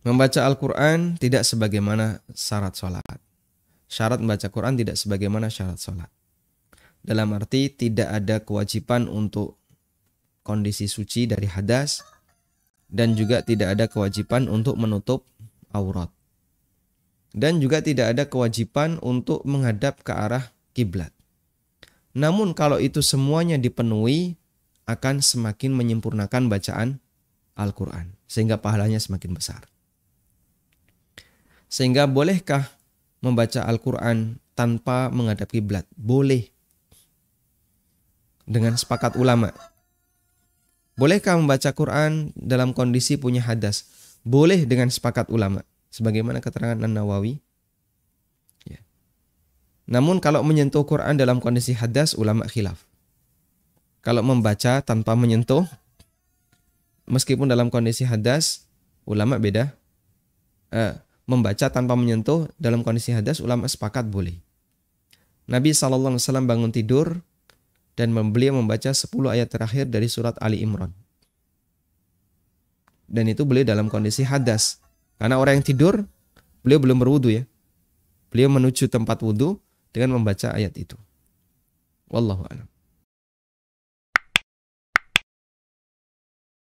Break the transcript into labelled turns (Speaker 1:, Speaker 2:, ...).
Speaker 1: Membaca Al-Quran tidak sebagaimana syarat sholat. Syarat membaca Quran tidak sebagaimana syarat sholat. Dalam arti tidak ada kewajiban untuk kondisi suci dari hadas dan juga tidak ada kewajiban untuk menutup aurat. Dan juga tidak ada kewajiban untuk menghadap ke arah kiblat. Namun kalau itu semuanya dipenuhi akan semakin menyempurnakan bacaan Al-Qur'an sehingga pahalanya semakin besar. Sehingga bolehkah membaca Al-Quran tanpa menghadap kiblat? Boleh. Dengan sepakat ulama. Bolehkah membaca Quran dalam kondisi punya hadas? Boleh dengan sepakat ulama. Sebagaimana keterangan An-Nawawi. Ya. Namun kalau menyentuh Quran dalam kondisi hadas, ulama khilaf. Kalau membaca tanpa menyentuh, meskipun dalam kondisi hadas, ulama beda. Eh, membaca tanpa menyentuh dalam kondisi hadas ulama sepakat boleh. Nabi SAW bangun tidur dan beliau membaca 10 ayat terakhir dari surat Ali Imran. Dan itu beliau dalam kondisi hadas. Karena orang yang tidur, beliau belum berwudu ya. Beliau menuju tempat wudu dengan membaca ayat itu. Wallahu a'lam.